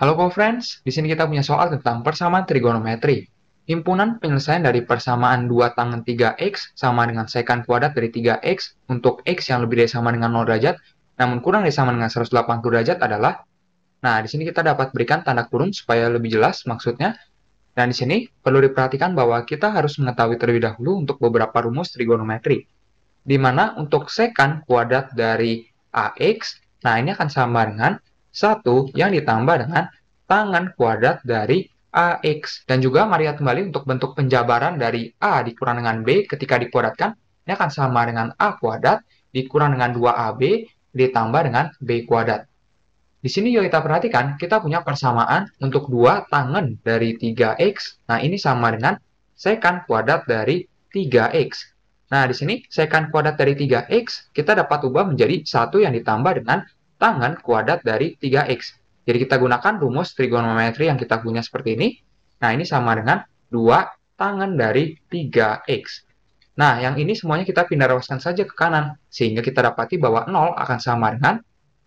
Halo co-friends, di sini kita punya soal tentang persamaan trigonometri. Himpunan penyelesaian dari persamaan 2 tangan 3x sama dengan sekan kuadrat dari 3x untuk x yang lebih dari sama dengan 0 derajat, namun kurang dari sama dengan 180 derajat adalah Nah, di sini kita dapat berikan tanda kurung supaya lebih jelas maksudnya. Dan di sini perlu diperhatikan bahwa kita harus mengetahui terlebih dahulu untuk beberapa rumus trigonometri. Di mana untuk sekan kuadrat dari AX, nah ini akan sama dengan 1 yang ditambah dengan tangan kuadrat dari AX. Dan juga mari lihat kembali untuk bentuk penjabaran dari A dikurang dengan B ketika dikuadratkan. Ini akan sama dengan A kuadrat dikurang dengan 2AB ditambah dengan B kuadrat. Di sini yuk kita perhatikan, kita punya persamaan untuk dua tangan dari 3X. Nah, ini sama dengan sekan kuadrat dari 3X. Nah, di sini sekan kuadrat dari 3X kita dapat ubah menjadi satu yang ditambah dengan tangan kuadrat dari 3x. Jadi kita gunakan rumus trigonometri yang kita punya seperti ini. Nah, ini sama dengan 2 tangan dari 3x. Nah, yang ini semuanya kita pindah-ruaskan saja ke kanan. Sehingga kita dapati bahwa 0 akan sama dengan.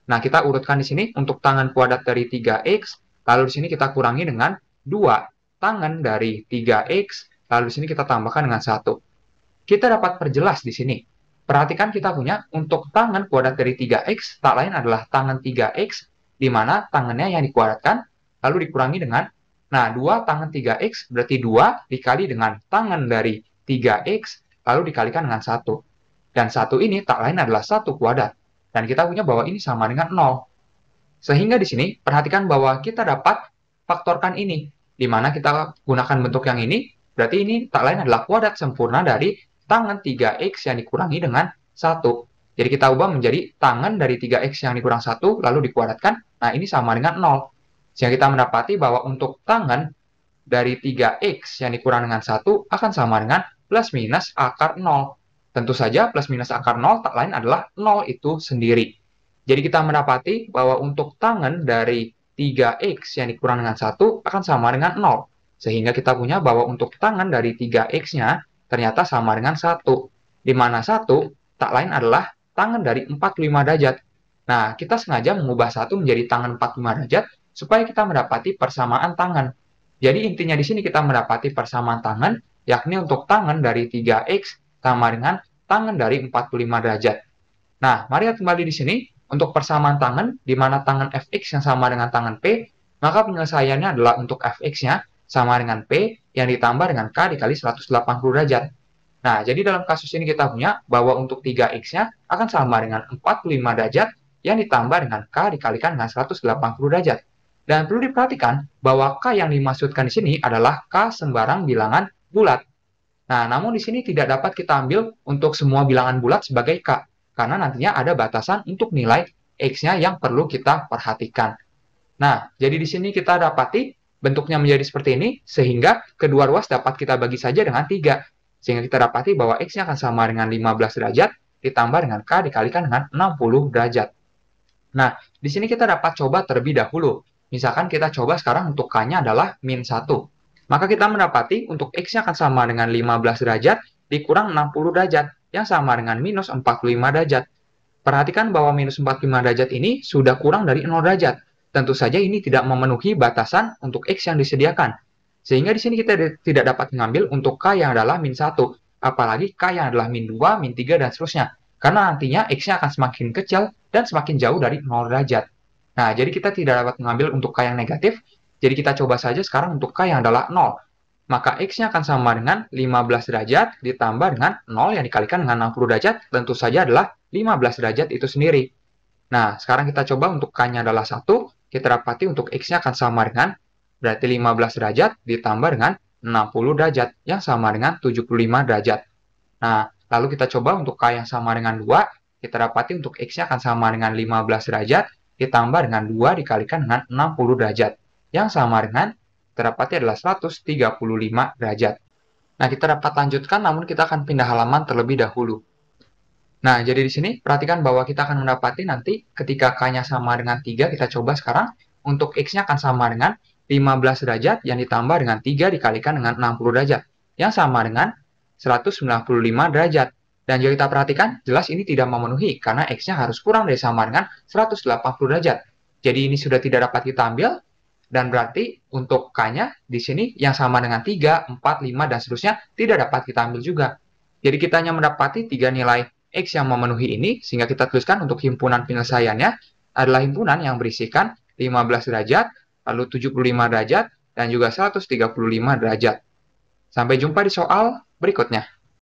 Nah, kita urutkan di sini untuk tangan kuadrat dari 3x. Lalu di sini kita kurangi dengan 2 tangan dari 3x. Lalu di sini kita tambahkan dengan 1. Kita dapat perjelas di sini Perhatikan kita punya untuk tangan kuadrat dari 3x tak lain adalah tangan 3x di mana tangannya yang dikuadratkan lalu dikurangi dengan nah 2 tangan 3x berarti 2 dikali dengan tangan dari 3x lalu dikalikan dengan 1. Dan 1 ini tak lain adalah 1 kuadrat. Dan kita punya bahwa ini sama dengan 0. Sehingga di sini perhatikan bahwa kita dapat faktorkan ini di mana kita gunakan bentuk yang ini berarti ini tak lain adalah kuadrat sempurna dari tangan 3x yang dikurangi dengan 1. Jadi kita ubah menjadi tangan dari 3x yang dikurang 1 lalu dikuadratkan. Nah ini sama dengan 0. Sehingga kita mendapati bahwa untuk tangan dari 3x yang dikurang dengan 1 akan sama dengan plus minus akar 0. Tentu saja plus minus akar 0 tak lain adalah 0 itu sendiri. Jadi kita mendapati bahwa untuk tangan dari 3x yang dikurang dengan 1 akan sama dengan 0. Sehingga kita punya bahwa untuk tangan dari 3x-nya ternyata sama dengan satu, di mana satu tak lain adalah tangan dari 45 derajat. Nah, kita sengaja mengubah satu menjadi tangan 45 derajat supaya kita mendapati persamaan tangan. Jadi intinya di sini kita mendapati persamaan tangan, yakni untuk tangan dari 3x sama dengan tangan dari 45 derajat. Nah, mari kita kembali di sini untuk persamaan tangan, di mana tangan fx yang sama dengan tangan p, maka penyelesaiannya adalah untuk fx-nya sama dengan p yang ditambah dengan K dikali 180 derajat. Nah, jadi dalam kasus ini kita punya bahwa untuk 3X-nya akan sama dengan 45 derajat yang ditambah dengan K dikalikan dengan 180 derajat. Dan perlu diperhatikan bahwa K yang dimaksudkan di sini adalah K sembarang bilangan bulat. Nah, namun di sini tidak dapat kita ambil untuk semua bilangan bulat sebagai K, karena nantinya ada batasan untuk nilai X-nya yang perlu kita perhatikan. Nah, jadi di sini kita dapati bentuknya menjadi seperti ini, sehingga kedua ruas dapat kita bagi saja dengan tiga Sehingga kita dapati bahwa X-nya akan sama dengan 15 derajat, ditambah dengan K dikalikan dengan 60 derajat. Nah, di sini kita dapat coba terlebih dahulu. Misalkan kita coba sekarang untuk K-nya adalah min 1. Maka kita mendapati untuk X-nya akan sama dengan 15 derajat dikurang 60 derajat, yang sama dengan minus 45 derajat. Perhatikan bahwa minus 45 derajat ini sudah kurang dari 0 derajat. Tentu saja ini tidak memenuhi batasan untuk X yang disediakan. Sehingga di sini kita tidak dapat mengambil untuk K yang adalah min 1, apalagi K yang adalah min 2, min 3, dan seterusnya. Karena nantinya X-nya akan semakin kecil dan semakin jauh dari 0 derajat. Nah, jadi kita tidak dapat mengambil untuk K yang negatif, jadi kita coba saja sekarang untuk K yang adalah 0. Maka X-nya akan sama dengan 15 derajat ditambah dengan 0 yang dikalikan dengan 60 derajat, tentu saja adalah 15 derajat itu sendiri. Nah, sekarang kita coba untuk K-nya adalah 1, kita dapati untuk X-nya akan sama dengan berarti 15 derajat ditambah dengan 60 derajat yang sama dengan 75 derajat. Nah, lalu kita coba untuk K yang sama dengan 2, kita dapati untuk X-nya akan sama dengan 15 derajat ditambah dengan 2 dikalikan dengan 60 derajat yang sama dengan terdapatnya adalah 135 derajat. Nah, kita dapat lanjutkan namun kita akan pindah halaman terlebih dahulu. Nah, jadi di sini perhatikan bahwa kita akan mendapati nanti ketika K-nya sama dengan 3, kita coba sekarang untuk X-nya akan sama dengan 15 derajat yang ditambah dengan 3 dikalikan dengan 60 derajat, yang sama dengan 195 derajat. Dan jika kita perhatikan, jelas ini tidak memenuhi karena X-nya harus kurang dari sama dengan 180 derajat. Jadi ini sudah tidak dapat kita ambil, dan berarti untuk K-nya di sini yang sama dengan 3, 4, 5, dan seterusnya tidak dapat kita ambil juga. Jadi kita hanya mendapati tiga nilai X yang memenuhi ini, sehingga kita tuliskan untuk himpunan penyelesaiannya adalah himpunan yang berisikan 15 derajat, lalu 75 derajat, dan juga 135 derajat. Sampai jumpa di soal berikutnya.